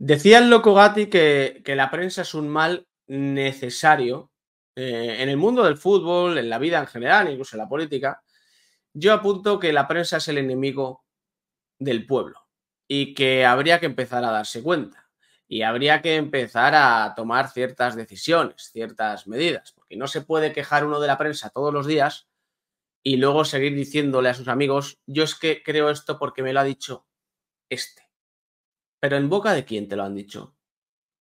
Decía el loco Gatti que, la prensa es un mal necesario eh, en el mundo del fútbol, en la vida en general, incluso en la política. Yo apunto que la prensa es el enemigo del pueblo y que habría que empezar a darse cuenta y habría que empezar a tomar ciertas decisiones, ciertas medidas, porque no se puede quejar uno de la prensa todos los días y luego seguir diciéndole a sus amigos, yo es que creo esto porque me lo ha dicho este. Pero en boca de quién te lo han dicho.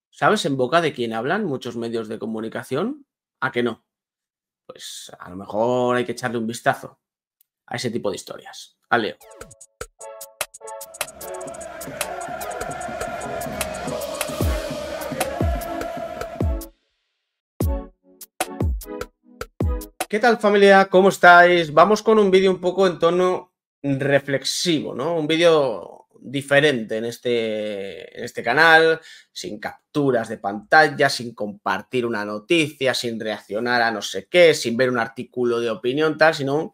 ¿Sabes en boca de quién hablan muchos medios de comunicación? ¿A que no? Pues a lo mejor hay que echarle un vistazo a ese tipo de historias. A Leo. ¿Qué tal familia? ¿Cómo estáis? Vamos con un vídeo un poco en tono reflexivo, ¿no? Un vídeo diferente en este, este canal, sin capturas de pantalla, sin compartir una noticia, sin reaccionar a no sé qué, sin ver un artículo de opinión, tal, sino un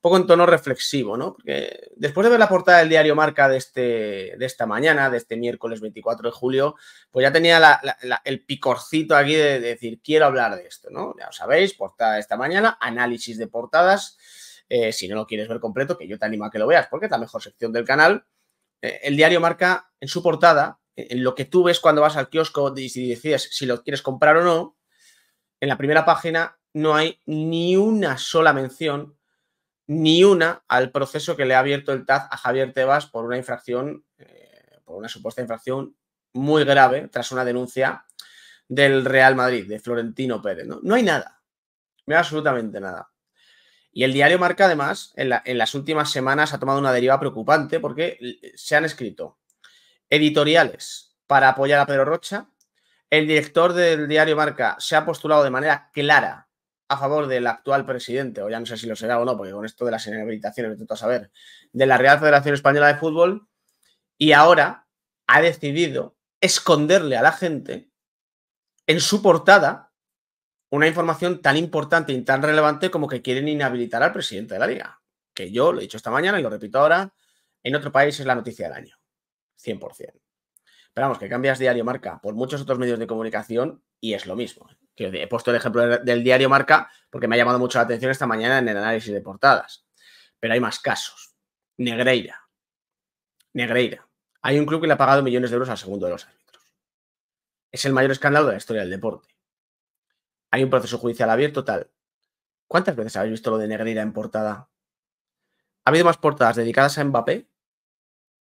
poco en tono reflexivo, ¿no? Porque después de ver la portada del diario Marca de, este, de esta mañana, de este miércoles 24 de julio, pues ya tenía el picorcito aquí de, decir, quiero hablar de esto, ¿no? Ya lo sabéis, portada de esta mañana, análisis de portadas. Eh, si no lo quieres ver completo, que yo te animo a que lo veas, porque es la mejor sección del canal. Eh, el diario Marca en su portada, eh, en lo que tú ves cuando vas al kiosco y decides si lo quieres comprar o no, en la primera página no hay ni una sola mención, ni una al proceso que le ha abierto el TAZ a Javier Tebas por una infracción, eh, por una supuesta infracción muy grave tras una denuncia del Real Madrid, de Florentino Pérez. No, no hay nada, no hay absolutamente nada. Y el diario Marca, además, en, las últimas semanas ha tomado una deriva preocupante porque eh, se han escrito editoriales para apoyar a Pedro Rocha. El director del diario Marca se ha postulado de manera clara a favor del actual presidente, o ya no sé si lo será o no, porque con esto de las inhabilitaciones, intento saber, de la Real Federación Española de Fútbol, y ahora ha decidido esconderle a la gente en su portada una información tan importante y tan relevante como que quieren inhabilitar al presidente de la liga. Que yo lo he dicho esta mañana y lo repito ahora, en otro país es la noticia del año, 100%. Pero vamos, que cambias diario marca por muchos otros medios de comunicación y es lo mismo. ¿eh? he puesto el ejemplo del diario marca porque me ha llamado mucho la atención esta mañana en el análisis de portadas. Pero hay más casos. Negreira. Negreira. Hay un club que le ha pagado millones de euros al segundo de los árbitros. Es el mayor escándalo de la historia del deporte. Hay un proceso judicial abierto, tal. ¿Cuántas veces habéis visto lo de Negreira en portada? ¿Ha habido más portadas dedicadas a Mbappé,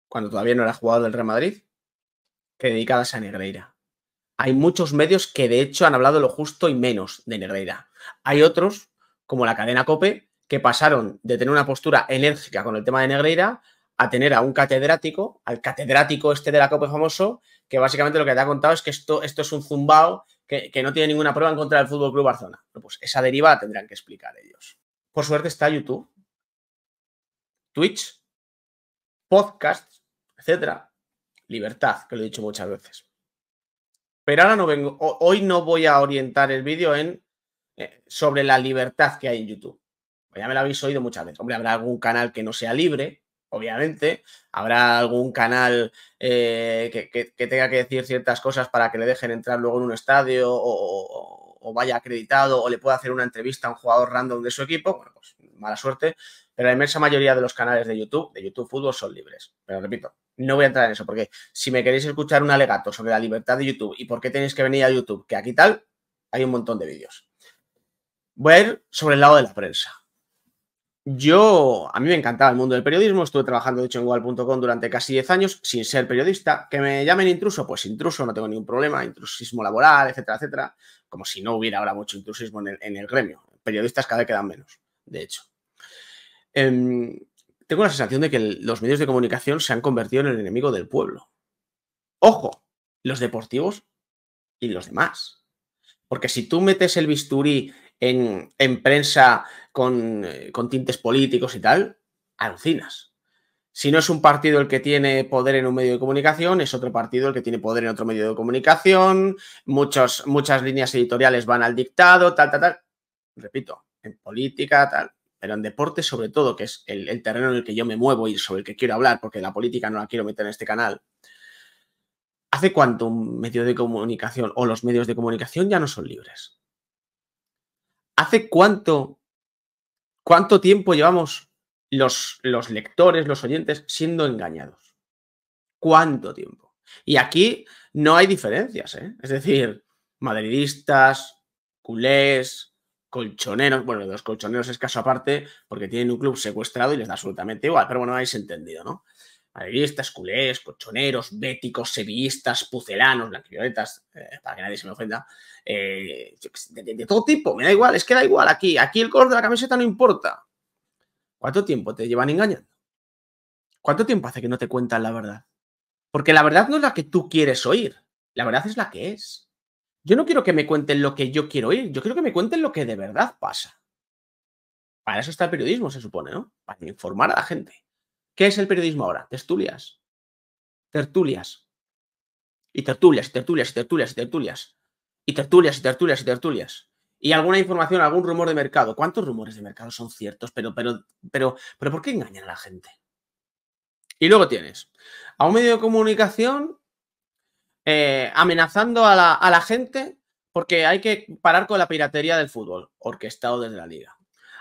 cuando todavía no era jugador del Real Madrid, que dedicadas a Negreira? Hay muchos medios que de hecho han hablado lo justo y menos de Negreira. Hay otros, como la cadena Cope, que pasaron de tener una postura enérgica con el tema de Negreira a tener a un catedrático, al catedrático este de la Cope famoso, que básicamente lo que te ha contado es que esto, esto es un zumbao, que, no tiene ninguna prueba en contra del Fútbol Club Barcelona. pues esa deriva tendrán que explicar ellos. Por suerte está YouTube, Twitch, podcasts, etcétera. Libertad, que lo he dicho muchas veces. Pero ahora no vengo, hoy no voy a orientar el vídeo en eh, sobre la libertad que hay en YouTube. Pues ya me lo habéis oído muchas veces. Hombre, habrá algún canal que no sea libre, obviamente. Habrá algún canal eh, que, tenga que decir ciertas cosas para que le dejen entrar luego en un estadio o, vaya acreditado o le pueda hacer una entrevista a un jugador random de su equipo. Bueno, pues mala suerte. Pero la inmensa mayoría de los canales de YouTube, de YouTube Fútbol, son libres. Pero repito, no voy a entrar en eso porque si me queréis escuchar un alegato sobre la libertad de YouTube y por qué tenéis que venir a YouTube, que aquí tal, hay un montón de vídeos. Voy a ir sobre el lado de la prensa. Yo, a mí me encantaba el mundo del periodismo, estuve trabajando de hecho en Google.com durante casi 10 años sin ser periodista. Que me llamen intruso, pues intruso, no tengo ningún problema, intrusismo laboral, etcétera, etcétera. Como si no hubiera ahora mucho intrusismo en el, gremio. Periodistas cada vez quedan menos, de hecho. Em, tengo la sensación de que los medios de comunicación se han convertido en el enemigo del pueblo. Ojo, los deportivos y los demás. Porque si tú metes el bisturí en prensa eh, con, tintes políticos y tal, alucinas. Si no es un partido el que tiene poder en un medio de comunicación, es otro partido el que tiene poder en otro medio de comunicación, muchas líneas editoriales van al dictado, tal, tal, tal. Repito, en política, tal, pero en deporte sobre todo, que es el, terreno en el que yo me muevo y sobre el que quiero hablar, porque la política no la quiero meter en este canal. ¿Hace cuánto un medio de comunicación o los medios de comunicación ya no son libres? ¿Hace cuánto ¿Cuánto tiempo llevamos los, los lectores, los oyentes, siendo engañados? ¿Cuánto tiempo? Y aquí no hay diferencias, ¿eh? Es decir, madridistas, culés, colchoneros, bueno, los colchoneros es caso aparte porque tienen un club secuestrado y les da absolutamente igual, pero bueno, habéis entendido, ¿no? madridistas, culés, cochoneros, béticos, sevillistas, pucelanos, blanquivioletas, eh, para que nadie se me ofenda, eh, de, de, todo tipo, me da igual, es que da igual aquí, aquí el color de la camiseta no importa. ¿Cuánto tiempo te llevan engañando? ¿Cuánto tiempo hace que no te cuentan la verdad? Porque la verdad no es la que tú quieres oír, la verdad es la que es. Yo no quiero que me cuenten lo que yo quiero oír, yo quiero que me cuenten lo que de verdad pasa. Para eso está el periodismo, se supone, ¿no? Para informar a la gente. ¿Qué es el periodismo ahora? Tertulias. Tertulias. Y tertulias, tertulias, tertulias, tertulias. Y tertulias, y tertulias, y tertulias. Y alguna información, algún rumor de mercado. ¿Cuántos rumores de mercado son ciertos? Pero, pero, pero, pero, ¿por qué engañan a la gente? Y luego tienes a un medio de comunicación eh, amenazando a la, a la gente porque hay que parar con la piratería del fútbol, orquestado desde la liga.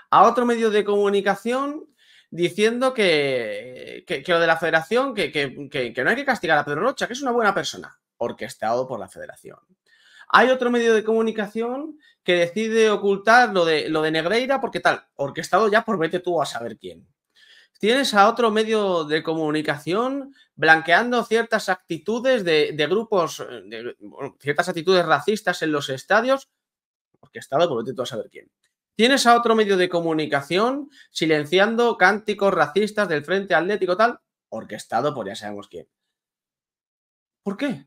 A otro medio de comunicación diciendo que, que, lo de la federación, que, que, no hay que castigar a Pedro Rocha, que es una buena persona, orquestado por la federación. Hay otro medio de comunicación que decide ocultar lo de, lo de Negreira porque tal, orquestado ya por vete tú a saber quién. Tienes a otro medio de comunicación blanqueando ciertas actitudes de, de grupos, de, ciertas actitudes racistas en los estadios, orquestado por vete tú a saber quién. Tienes a otro medio de comunicación silenciando cánticos racistas del Frente Atlético tal, orquestado por ya sabemos quién. ¿Por qué?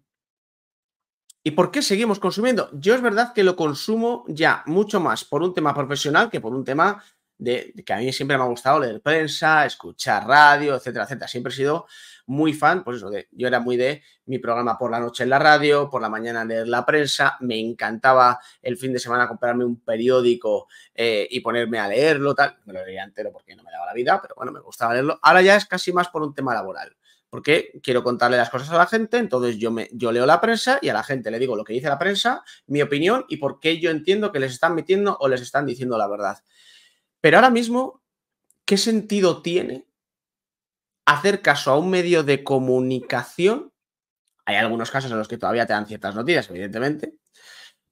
¿Y por qué seguimos consumiendo? Yo es verdad que lo consumo ya mucho más por un tema profesional que por un tema de, que a mí siempre me ha gustado leer prensa, escuchar radio, etcétera, etcétera. Siempre he sido muy fan, pues eso, de, yo era muy de mi programa por la noche en la radio, por la mañana leer la prensa, me encantaba el fin de semana comprarme un periódico eh, y ponerme a leerlo, tal. Me lo leía entero porque no me daba la vida, pero bueno, me gustaba leerlo. Ahora ya es casi más por un tema laboral. Porque quiero contarle las cosas a la gente, entonces yo, me, yo leo la prensa y a la gente le digo lo que dice la prensa, mi opinión y por qué yo entiendo que les están metiendo o les están diciendo la verdad. Pero ahora mismo, ¿qué sentido tiene hacer caso a un medio de comunicación? Hay algunos casos en los que todavía te dan ciertas noticias, evidentemente,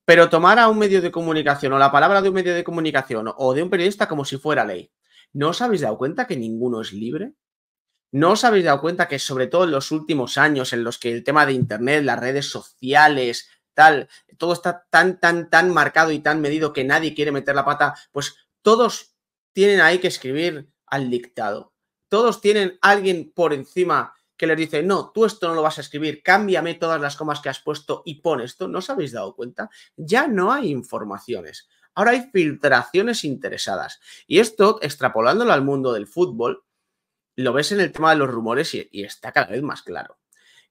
pero tomar a un medio de comunicación o la palabra de un medio de comunicación o de un periodista como si fuera ley. ¿No os habéis dado cuenta que ninguno es libre? ¿No os habéis dado cuenta que sobre todo en los últimos años en los que el tema de Internet, las redes sociales, tal, todo está tan, tan, tan marcado y tan medido que nadie quiere meter la pata, pues todos tienen ahí que escribir al dictado. Todos tienen alguien por encima que les dice, no, tú esto no lo vas a escribir, cámbiame todas las comas que has puesto y pon esto. ¿No os habéis dado cuenta? Ya no hay informaciones. Ahora hay filtraciones interesadas. Y esto, extrapolándolo al mundo del fútbol, lo ves en el tema de los rumores y, y está cada vez más claro.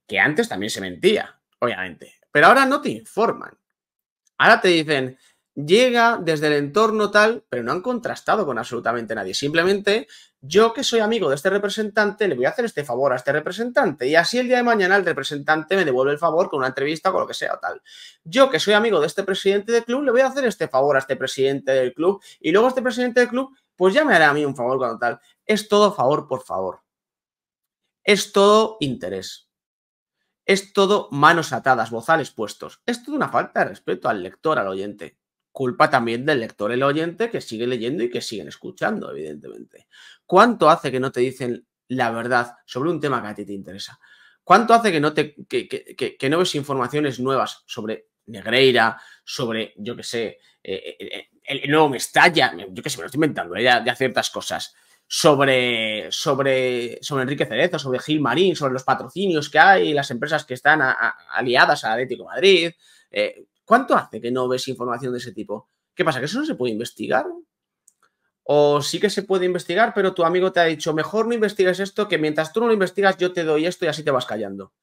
Que antes también se mentía, obviamente. Pero ahora no te informan. Ahora te dicen, llega desde el entorno tal, pero no han contrastado con absolutamente nadie. Simplemente yo que soy amigo de este representante, le voy a hacer este favor a este representante y así el día de mañana el representante me devuelve el favor con una entrevista o con lo que sea tal. Yo que soy amigo de este presidente del club, le voy a hacer este favor a este presidente del club y luego este presidente del club, pues ya me hará a mí un favor cuando tal. Es todo favor por favor. Es todo interés es todo manos atadas, bozales puestos. Es toda una falta de respeto al lector, al oyente culpa también del lector, el oyente, que sigue leyendo y que siguen escuchando, evidentemente. ¿Cuánto hace que no te dicen la verdad sobre un tema que a ti te interesa? ¿Cuánto hace que no, te, que, no ves informaciones nuevas sobre Negreira, sobre, yo qué sé, eh, eh, eh, el, nuevo Mestalla, yo qué sé, me lo estoy inventando, ya, ciertas cosas, sobre, sobre, sobre Enrique Cerezo, sobre Gil Marín, sobre los patrocinios que hay, las empresas que están aliadas a Atlético Madrid, Madrid, ¿Cuánto hace que no ves información de ese tipo? ¿Qué pasa? ¿Que eso no se puede investigar? O sí que se puede investigar, pero tu amigo te ha dicho, mejor no investigues esto, que mientras tú no lo investigas yo te doy esto y así te vas callando.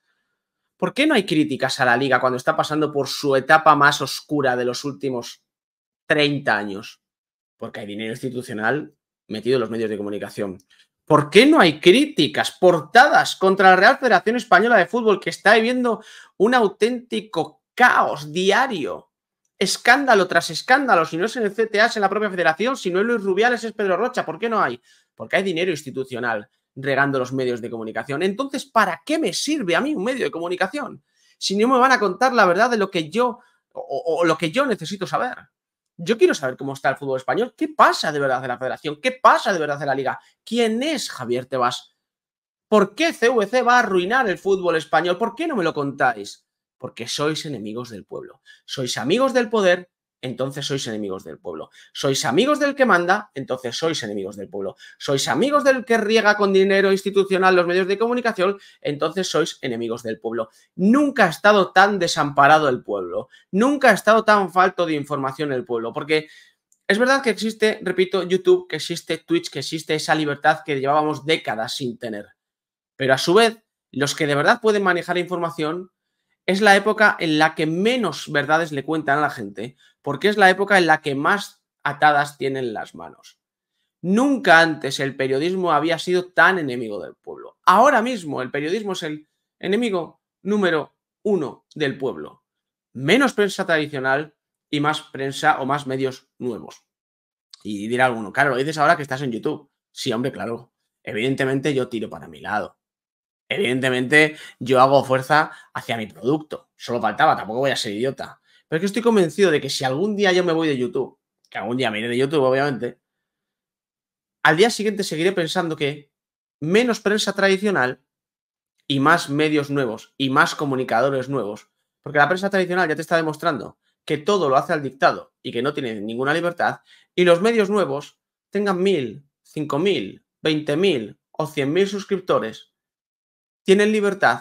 ¿Por qué no hay críticas a la liga cuando está pasando por su etapa más oscura de los últimos 30 años? Porque hay dinero institucional metido en los medios de comunicación. ¿Por qué no hay críticas portadas contra la Real Federación Española de Fútbol que está viviendo un auténtico caos diario, escándalo tras escándalo. Si no es en el CTA, es en la propia federación. Si no es Luis Rubiales, es Pedro Rocha. ¿Por qué no hay? Porque hay dinero institucional regando los medios de comunicación. Entonces, ¿para qué me sirve a mí un medio de comunicación? Si no me van a contar la verdad de lo que yo o, lo que yo necesito saber. Yo quiero saber cómo está el fútbol español, qué pasa de verdad de la federación, qué pasa de verdad de la liga, quién es Javier Tebas, por qué CVC va a arruinar el fútbol español, por qué no me lo contáis porque sois enemigos del pueblo. Sois amigos del poder, entonces sois enemigos del pueblo. Sois amigos del que manda, entonces sois enemigos del pueblo. Sois amigos del que riega con dinero institucional los medios de comunicación, entonces sois enemigos del pueblo. Nunca ha estado tan desamparado el pueblo, nunca ha estado tan falto de información el pueblo, porque es verdad que existe, repito, YouTube, que existe Twitch, que existe esa libertad que llevábamos décadas sin tener. Pero a su vez, los que de verdad pueden manejar información es la época en la que menos verdades le cuentan a la gente, porque es la época en la que más atadas tienen las manos. Nunca antes el periodismo había sido tan enemigo del pueblo. Ahora mismo el periodismo es el enemigo número uno del pueblo. Menos prensa tradicional y más prensa o más medios nuevos. Y dirá alguno, claro, lo dices ahora que estás en YouTube. Sí, hombre, claro. Evidentemente yo tiro para mi lado. Evidentemente, yo hago fuerza hacia mi producto. Solo faltaba, tampoco voy a ser idiota. Pero es que estoy convencido de que si algún día yo me voy de YouTube, que algún día me iré de YouTube, obviamente, al día siguiente seguiré pensando que menos prensa tradicional y más medios nuevos y más comunicadores nuevos. Porque la prensa tradicional ya te está demostrando que todo lo hace al dictado y que no tiene ninguna libertad, y los medios nuevos tengan mil, cinco mil, veinte mil o cien mil suscriptores tienen libertad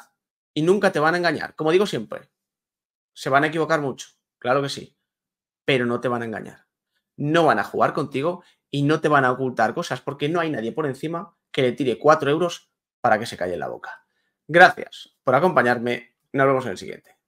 y nunca te van a engañar. Como digo siempre, se van a equivocar mucho, claro que sí, pero no te van a engañar. No van a jugar contigo y no te van a ocultar cosas porque no hay nadie por encima que le tire cuatro euros para que se calle en la boca. Gracias por acompañarme. Nos vemos en el siguiente.